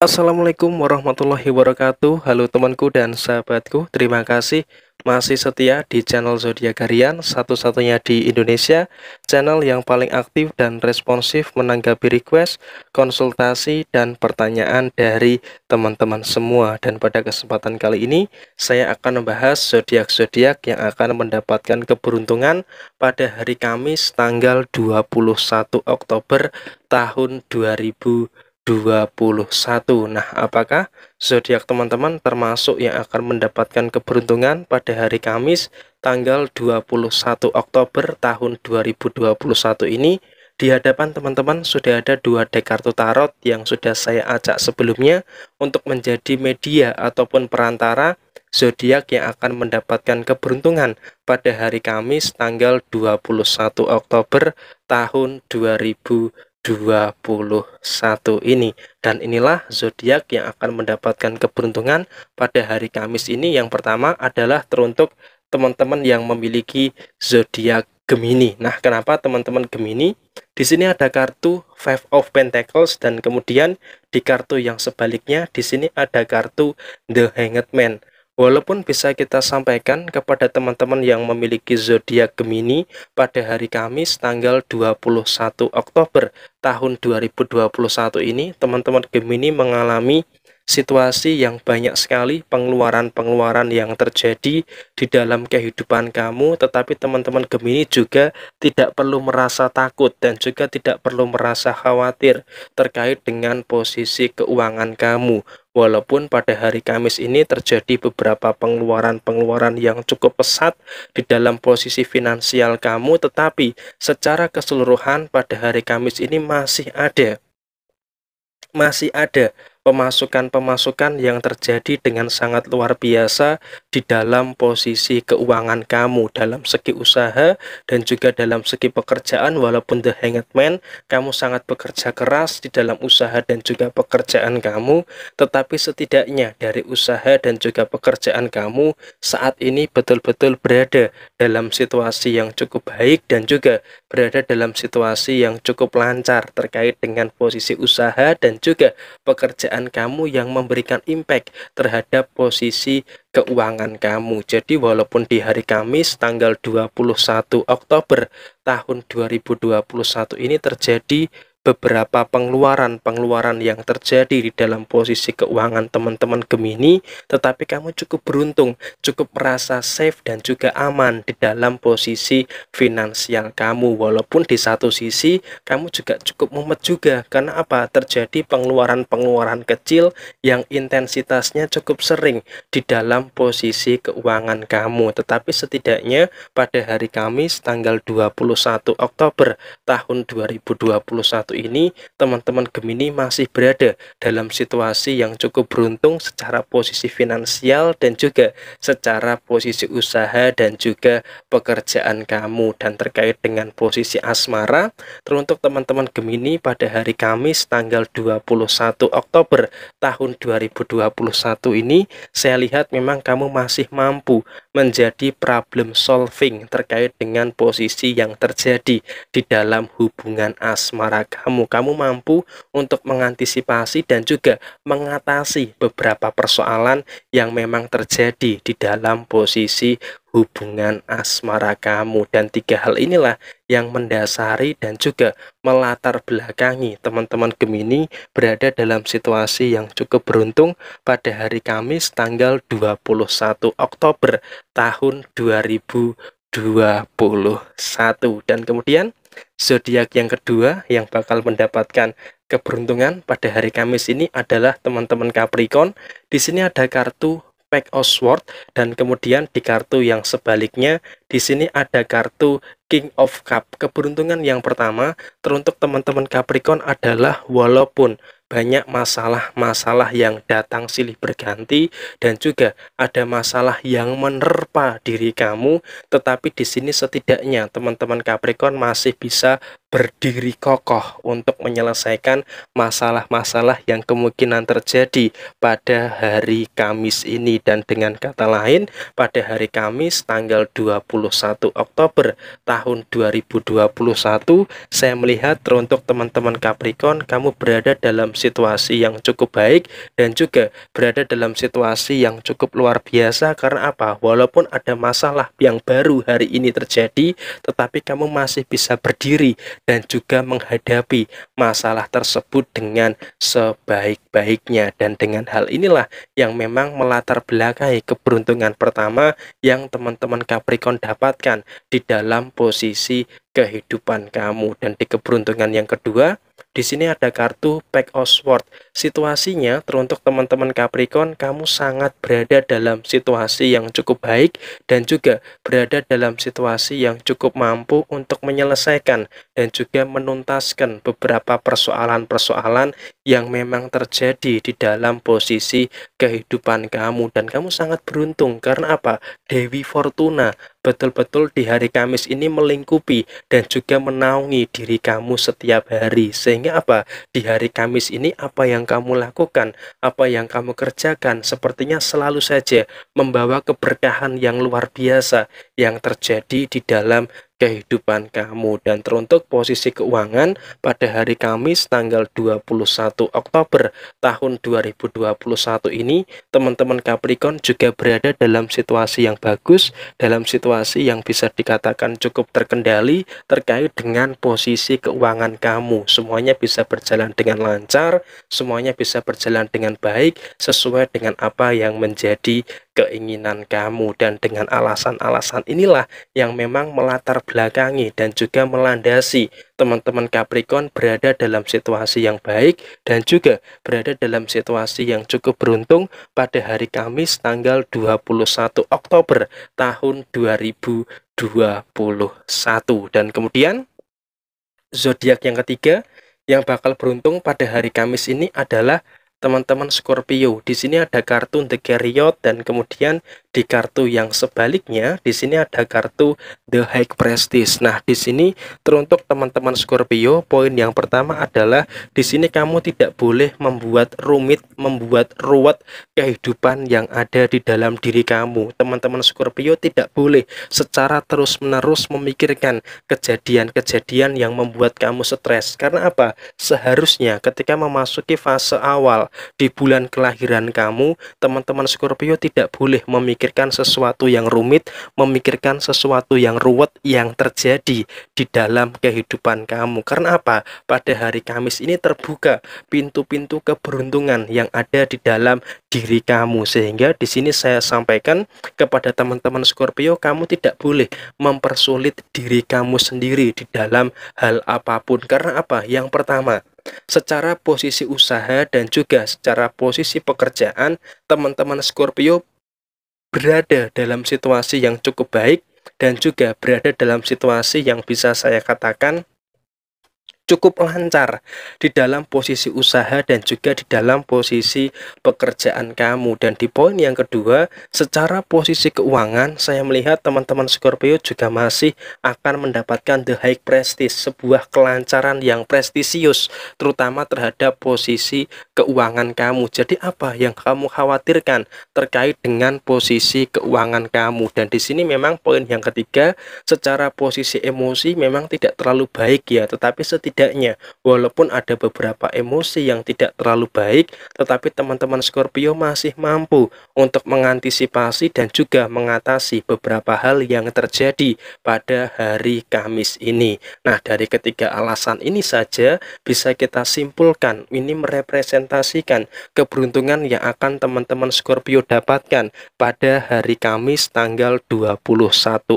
Assalamualaikum warahmatullahi wabarakatuh Halo temanku dan sahabatku Terima kasih masih setia di channel Zodiac Harian Satu-satunya di Indonesia Channel yang paling aktif dan responsif menanggapi request, konsultasi, dan pertanyaan dari teman-teman semua Dan pada kesempatan kali ini Saya akan membahas zodiak-zodiak yang akan mendapatkan keberuntungan Pada hari Kamis tanggal 21 Oktober tahun 2020 21. Nah, apakah zodiak teman-teman termasuk yang akan mendapatkan keberuntungan pada hari Kamis tanggal 21 Oktober tahun 2021 ini? Di hadapan teman-teman sudah ada dua dek kartu tarot yang sudah saya ajak sebelumnya untuk menjadi media ataupun perantara zodiak yang akan mendapatkan keberuntungan pada hari Kamis tanggal 21 Oktober tahun 2021. 21 ini dan inilah zodiak yang akan mendapatkan keberuntungan pada hari Kamis ini yang pertama adalah teruntuk teman-teman yang memiliki zodiak Gemini. Nah, kenapa teman-teman Gemini? Di sini ada kartu Five of Pentacles dan kemudian di kartu yang sebaliknya di sini ada kartu The Hanged Man. Walaupun bisa kita sampaikan kepada teman-teman yang memiliki zodiak Gemini pada hari Kamis tanggal 21 Oktober tahun 2021 ini, teman-teman Gemini mengalami situasi yang banyak sekali pengeluaran-pengeluaran yang terjadi di dalam kehidupan kamu tetapi teman-teman Gemini juga tidak perlu merasa takut dan juga tidak perlu merasa khawatir terkait dengan posisi keuangan kamu Walaupun pada hari Kamis ini terjadi beberapa pengeluaran-pengeluaran yang cukup pesat di dalam posisi finansial kamu, tetapi secara keseluruhan pada hari Kamis ini masih ada masih ada pemasukan-pemasukan yang terjadi dengan sangat luar biasa di dalam posisi keuangan kamu dalam segi usaha dan juga dalam segi pekerjaan walaupun the hanged man kamu sangat bekerja keras di dalam usaha dan juga pekerjaan kamu tetapi setidaknya dari usaha dan juga pekerjaan kamu saat ini betul-betul berada dalam situasi yang cukup baik dan juga berada dalam situasi yang cukup lancar terkait dengan posisi usaha dan juga pekerjaan pekerjaan kamu yang memberikan impact terhadap posisi keuangan kamu. Jadi walaupun di hari Kamis tanggal 21 Oktober tahun 2021 ini terjadi beberapa pengeluaran-pengeluaran yang terjadi di dalam posisi keuangan teman-teman Gemini, tetapi kamu cukup beruntung, cukup merasa safe dan juga aman di dalam posisi finansial kamu. Walaupun di satu sisi kamu juga cukup mumet juga karena apa? Terjadi pengeluaran-pengeluaran kecil yang intensitasnya cukup sering di dalam posisi keuangan kamu. Tetapi setidaknya pada hari Kamis tanggal 21 Oktober tahun 2021 satu ini teman-teman Gemini masih berada dalam situasi yang cukup beruntung secara posisi finansial dan juga secara posisi usaha dan juga pekerjaan kamu dan terkait dengan posisi asmara teruntuk teman-teman Gemini pada hari Kamis tanggal 21 Oktober tahun 2021 ini saya lihat memang kamu masih mampu menjadi problem solving terkait dengan posisi yang terjadi di dalam hubungan asmara kamu kamu. Kamu mampu untuk mengantisipasi dan juga mengatasi beberapa persoalan yang memang terjadi di dalam posisi hubungan asmara kamu dan tiga hal inilah yang mendasari dan juga melatar belakangi teman-teman Gemini berada dalam situasi yang cukup beruntung pada hari Kamis tanggal 21 Oktober tahun 2021 dan kemudian zodiak yang kedua yang bakal mendapatkan keberuntungan pada hari Kamis ini adalah teman-teman Capricorn. Di sini ada kartu Pack of Swords dan kemudian di kartu yang sebaliknya di sini ada kartu King of Cup. Keberuntungan yang pertama teruntuk teman-teman Capricorn adalah walaupun banyak masalah-masalah yang datang silih berganti dan juga ada masalah yang menerpa diri kamu tetapi di sini setidaknya teman-teman Capricorn masih bisa berdiri kokoh untuk menyelesaikan masalah-masalah yang kemungkinan terjadi pada hari Kamis ini dan dengan kata lain pada hari Kamis tanggal 21 Oktober tahun 2021 saya melihat untuk teman-teman Capricorn kamu berada dalam situasi yang cukup baik dan juga berada dalam situasi yang cukup luar biasa karena apa? Walaupun ada masalah yang baru hari ini terjadi, tetapi kamu masih bisa berdiri dan juga menghadapi masalah tersebut dengan sebaik-baiknya dan dengan hal inilah yang memang melatar belakangi keberuntungan pertama yang teman-teman Capricorn dapatkan di dalam posisi kehidupan kamu dan di keberuntungan yang kedua di sini ada kartu Pack of situasinya teruntuk teman-teman Capricorn kamu sangat berada dalam situasi yang cukup baik dan juga berada dalam situasi yang cukup mampu untuk menyelesaikan dan juga menuntaskan beberapa persoalan-persoalan yang memang terjadi di dalam posisi kehidupan kamu dan kamu sangat beruntung karena apa Dewi Fortuna betul-betul di hari Kamis ini melingkupi dan juga menaungi diri kamu setiap hari sehingga apa di hari Kamis ini apa yang kamu lakukan, apa yang kamu kerjakan, sepertinya selalu saja membawa keberkahan yang luar biasa yang terjadi di dalam kehidupan kamu dan teruntuk posisi keuangan pada hari Kamis tanggal 21 Oktober tahun 2021 ini teman-teman Capricorn juga berada dalam situasi yang bagus dalam situasi yang bisa dikatakan cukup terkendali terkait dengan posisi keuangan kamu semuanya bisa berjalan dengan lancar semuanya bisa berjalan dengan baik sesuai dengan apa yang menjadi keinginan kamu dan dengan alasan-alasan inilah yang memang melatar belakangi dan juga melandasi teman-teman Capricorn berada dalam situasi yang baik dan juga berada dalam situasi yang cukup beruntung pada hari Kamis tanggal 21 Oktober tahun 2021 dan kemudian zodiak yang ketiga yang bakal beruntung pada hari Kamis ini adalah teman-teman Scorpio. Di sini ada kartu The Chariot dan kemudian di kartu yang sebaliknya di sini ada kartu The High Prestige. Nah, di sini teruntuk teman-teman Scorpio, poin yang pertama adalah di sini kamu tidak boleh membuat rumit, membuat ruwet kehidupan yang ada di dalam diri kamu. Teman-teman Scorpio tidak boleh secara terus-menerus memikirkan kejadian-kejadian yang membuat kamu stres. Karena apa? Seharusnya ketika memasuki fase awal di bulan kelahiran kamu, teman-teman Scorpio tidak boleh memikirkan sesuatu yang rumit, memikirkan sesuatu yang ruwet yang terjadi di dalam kehidupan kamu. Karena apa? Pada hari Kamis ini terbuka pintu-pintu keberuntungan yang ada di dalam diri kamu. Sehingga di sini saya sampaikan kepada teman-teman Scorpio, kamu tidak boleh mempersulit diri kamu sendiri di dalam hal apapun. Karena apa? Yang pertama, secara posisi usaha dan juga secara posisi pekerjaan teman-teman Scorpio berada dalam situasi yang cukup baik dan juga berada dalam situasi yang bisa saya katakan cukup lancar di dalam posisi usaha dan juga di dalam posisi pekerjaan kamu dan di poin yang kedua secara posisi keuangan saya melihat teman-teman Scorpio juga masih akan mendapatkan the high prestige sebuah kelancaran yang prestisius terutama terhadap posisi keuangan kamu jadi apa yang kamu khawatirkan terkait dengan posisi keuangan kamu dan di sini memang poin yang ketiga secara posisi emosi memang tidak terlalu baik ya tetapi setidaknya tidaknya. Walaupun ada beberapa emosi yang tidak terlalu baik, tetapi teman-teman Scorpio masih mampu untuk mengantisipasi dan juga mengatasi beberapa hal yang terjadi pada hari Kamis ini. Nah, dari ketiga alasan ini saja bisa kita simpulkan ini merepresentasikan keberuntungan yang akan teman-teman Scorpio dapatkan pada hari Kamis tanggal 21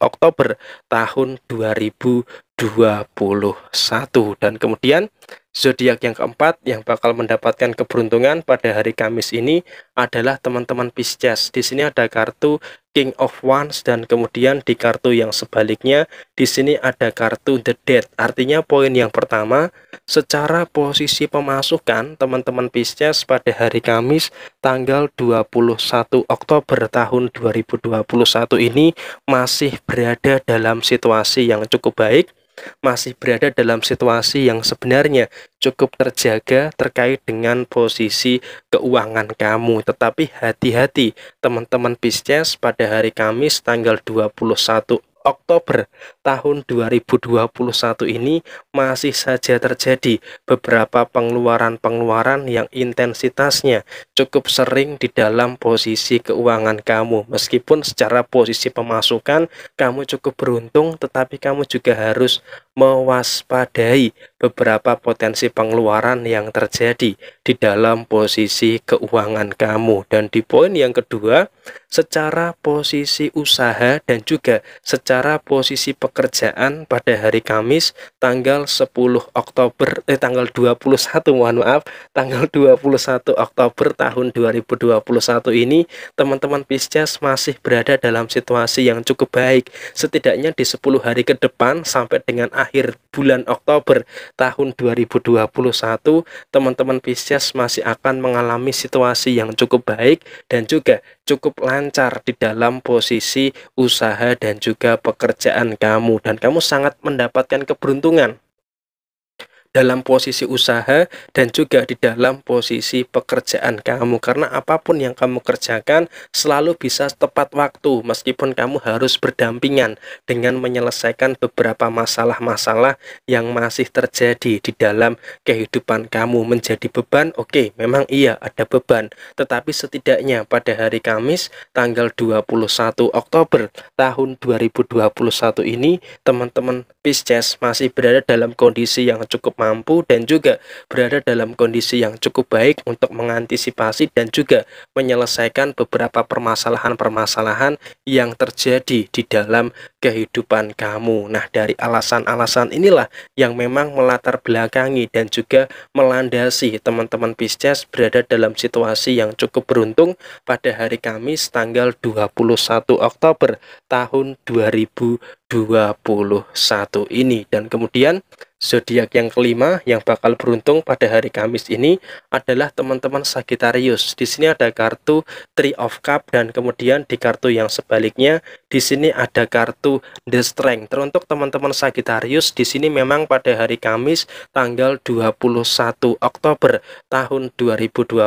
Oktober tahun 2020 21 dan kemudian zodiak yang keempat yang bakal mendapatkan keberuntungan pada hari Kamis ini adalah teman-teman Pisces. Di sini ada kartu King of Wands dan kemudian di kartu yang sebaliknya di sini ada kartu The Dead. Artinya poin yang pertama, secara posisi pemasukan teman-teman Pisces pada hari Kamis tanggal 21 Oktober tahun 2021 ini masih berada dalam situasi yang cukup baik masih berada dalam situasi yang sebenarnya cukup terjaga terkait dengan posisi keuangan kamu. Tetapi hati-hati teman-teman bisnis pada hari Kamis tanggal 21 Oktober tahun 2021 ini masih saja terjadi beberapa pengeluaran-pengeluaran yang intensitasnya cukup sering di dalam posisi keuangan kamu. Meskipun secara posisi pemasukan kamu cukup beruntung, tetapi kamu juga harus mewaspadai beberapa potensi pengeluaran yang terjadi di dalam posisi keuangan kamu. Dan di poin yang kedua, secara posisi usaha dan juga secara posisi pekerjaan pekerjaan pada hari Kamis tanggal 10 Oktober eh tanggal 21 mohon maaf tanggal 21 Oktober tahun 2021 ini teman-teman Pisces masih berada dalam situasi yang cukup baik setidaknya di 10 hari ke depan sampai dengan akhir bulan Oktober tahun 2021 teman-teman Pisces masih akan mengalami situasi yang cukup baik dan juga cukup lancar di dalam posisi usaha dan juga pekerjaan kamu dan kamu sangat mendapatkan keberuntungan dalam posisi usaha dan juga di dalam posisi pekerjaan kamu karena apapun yang kamu kerjakan selalu bisa tepat waktu meskipun kamu harus berdampingan dengan menyelesaikan beberapa masalah-masalah yang masih terjadi di dalam kehidupan kamu menjadi beban oke memang iya ada beban tetapi setidaknya pada hari Kamis tanggal 21 Oktober tahun 2021 ini teman-teman Pisces masih berada dalam kondisi yang cukup mampu dan juga berada dalam kondisi yang cukup baik untuk mengantisipasi dan juga menyelesaikan beberapa permasalahan-permasalahan yang terjadi di dalam kehidupan kamu. Nah, dari alasan-alasan inilah yang memang melatar belakangi dan juga melandasi teman-teman Pisces berada dalam situasi yang cukup beruntung pada hari Kamis tanggal 21 Oktober tahun 2020 21 ini dan kemudian Zodiak yang kelima yang bakal beruntung pada hari Kamis ini adalah teman-teman Sagittarius. Di sini ada kartu Three of Cup dan kemudian di kartu yang sebaliknya di sini ada kartu The Strength. Teruntuk teman-teman Sagittarius di sini memang pada hari Kamis tanggal 21 Oktober tahun 2021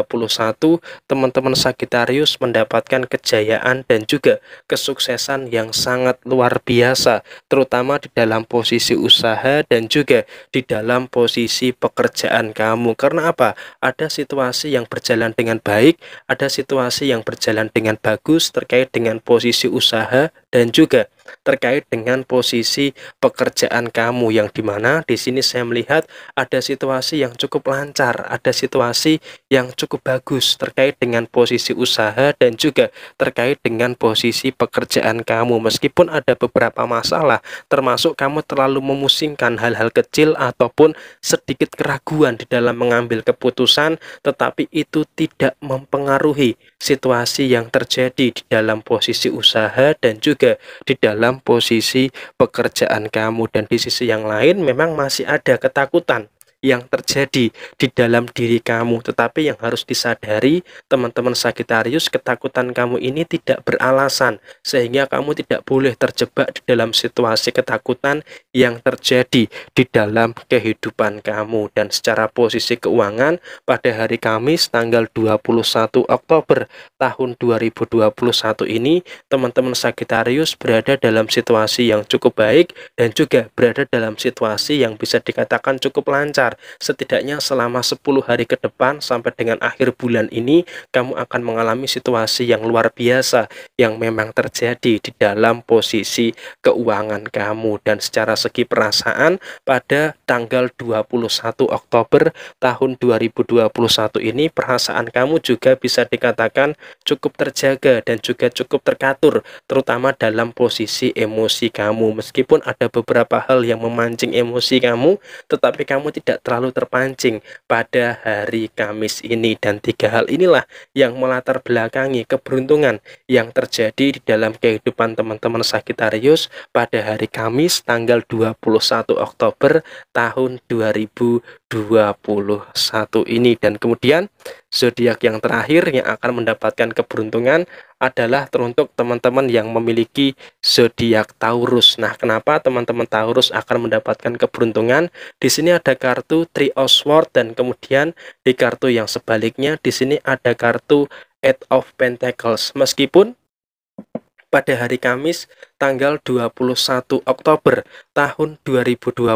teman-teman Sagittarius mendapatkan kejayaan dan juga kesuksesan yang sangat luar biasa terutama di dalam posisi usaha dan juga di dalam posisi pekerjaan kamu. Karena apa? Ada situasi yang berjalan dengan baik, ada situasi yang berjalan dengan bagus terkait dengan posisi usaha, dan juga terkait dengan posisi pekerjaan kamu yang dimana di sini saya melihat ada situasi yang cukup lancar, ada situasi yang cukup bagus terkait dengan posisi usaha dan juga terkait dengan posisi pekerjaan kamu meskipun ada beberapa masalah termasuk kamu terlalu memusingkan hal-hal kecil ataupun sedikit keraguan di dalam mengambil keputusan tetapi itu tidak mempengaruhi situasi yang terjadi di dalam posisi usaha dan juga juga di dalam posisi pekerjaan kamu dan di sisi yang lain memang masih ada ketakutan yang terjadi di dalam diri kamu. Tetapi yang harus disadari, teman-teman Sagitarius, ketakutan kamu ini tidak beralasan, sehingga kamu tidak boleh terjebak di dalam situasi ketakutan yang terjadi di dalam kehidupan kamu. Dan secara posisi keuangan, pada hari Kamis tanggal 21 Oktober tahun 2021 ini, teman-teman Sagitarius berada dalam situasi yang cukup baik dan juga berada dalam situasi yang bisa dikatakan cukup lancar besar. Setidaknya selama 10 hari ke depan sampai dengan akhir bulan ini, kamu akan mengalami situasi yang luar biasa yang memang terjadi di dalam posisi keuangan kamu. Dan secara segi perasaan, pada tanggal 21 Oktober tahun 2021 ini, perasaan kamu juga bisa dikatakan cukup terjaga dan juga cukup terkatur, terutama dalam posisi emosi kamu. Meskipun ada beberapa hal yang memancing emosi kamu, tetapi kamu tidak terlalu terpancing pada hari Kamis ini dan tiga hal inilah yang melatar belakangi keberuntungan yang terjadi di dalam kehidupan teman-teman Sagittarius pada hari Kamis tanggal 21 Oktober tahun 2020 21 ini dan kemudian zodiak yang terakhir yang akan mendapatkan keberuntungan adalah teruntuk teman-teman yang memiliki zodiak Taurus. Nah, kenapa teman-teman Taurus akan mendapatkan keberuntungan? Di sini ada kartu Three of Swords dan kemudian di kartu yang sebaliknya di sini ada kartu Eight of Pentacles. Meskipun pada hari Kamis tanggal 21 Oktober tahun 2021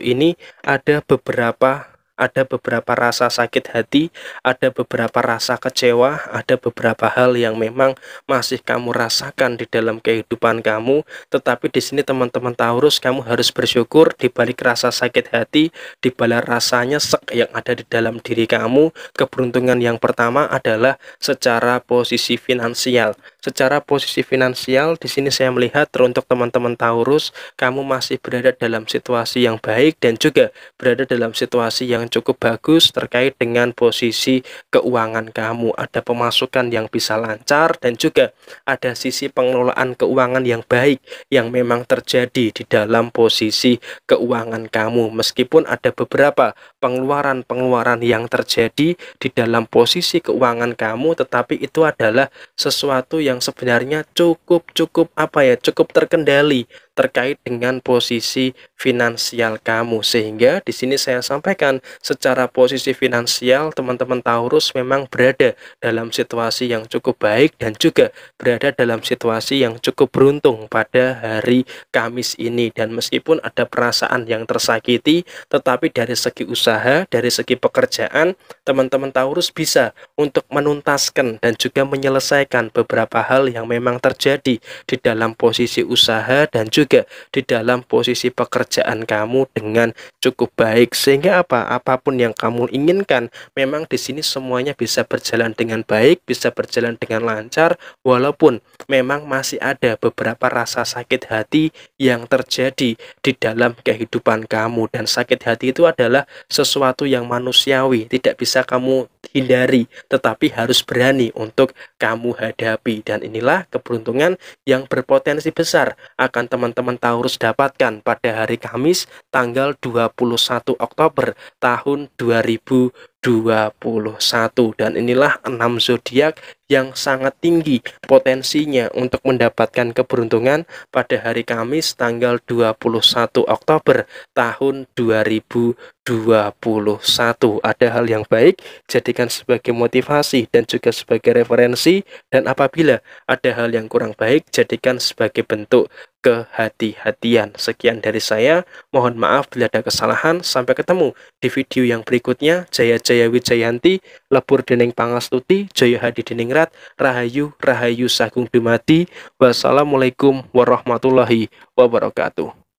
ini ada beberapa ada beberapa rasa sakit hati, ada beberapa rasa kecewa, ada beberapa hal yang memang masih kamu rasakan di dalam kehidupan kamu. Tetapi di sini teman-teman Taurus, kamu harus bersyukur di balik rasa sakit hati, di balik rasanya sek yang ada di dalam diri kamu. Keberuntungan yang pertama adalah secara posisi finansial secara posisi finansial di sini saya melihat untuk teman-teman Taurus kamu masih berada dalam situasi yang baik dan juga berada dalam situasi yang cukup bagus terkait dengan posisi keuangan kamu ada pemasukan yang bisa lancar dan juga ada sisi pengelolaan keuangan yang baik yang memang terjadi di dalam posisi keuangan kamu meskipun ada beberapa pengeluaran-pengeluaran yang terjadi di dalam posisi keuangan kamu tetapi itu adalah sesuatu yang yang sebenarnya cukup cukup apa ya cukup terkendali terkait dengan posisi finansial kamu. Sehingga di sini saya sampaikan secara posisi finansial teman-teman Taurus memang berada dalam situasi yang cukup baik dan juga berada dalam situasi yang cukup beruntung pada hari Kamis ini. Dan meskipun ada perasaan yang tersakiti, tetapi dari segi usaha, dari segi pekerjaan, teman-teman Taurus bisa untuk menuntaskan dan juga menyelesaikan beberapa hal yang memang terjadi di dalam posisi usaha dan juga juga di dalam posisi pekerjaan kamu dengan cukup baik sehingga apa apapun yang kamu inginkan memang di sini semuanya bisa berjalan dengan baik bisa berjalan dengan lancar walaupun memang masih ada beberapa rasa sakit hati yang terjadi di dalam kehidupan kamu dan sakit hati itu adalah sesuatu yang manusiawi tidak bisa kamu hindari tetapi harus berani untuk kamu hadapi dan inilah keberuntungan yang berpotensi besar akan teman teman-teman Taurus dapatkan pada hari Kamis tanggal 21 Oktober tahun 2020. 21 dan inilah 6 zodiak yang sangat tinggi potensinya untuk mendapatkan keberuntungan pada hari Kamis tanggal 21 Oktober tahun 2021 ada hal yang baik jadikan sebagai motivasi dan juga sebagai referensi dan apabila ada hal yang kurang baik jadikan sebagai bentuk kehati-hatian. Sekian dari saya, mohon maaf bila ada kesalahan. Sampai ketemu di video yang berikutnya. Jaya Jaya Wijayanti lebur dening pangastuti Jaya Hadi dening Rahayu Rahayu Sagung Dumadi Wassalamualaikum warahmatullahi wabarakatuh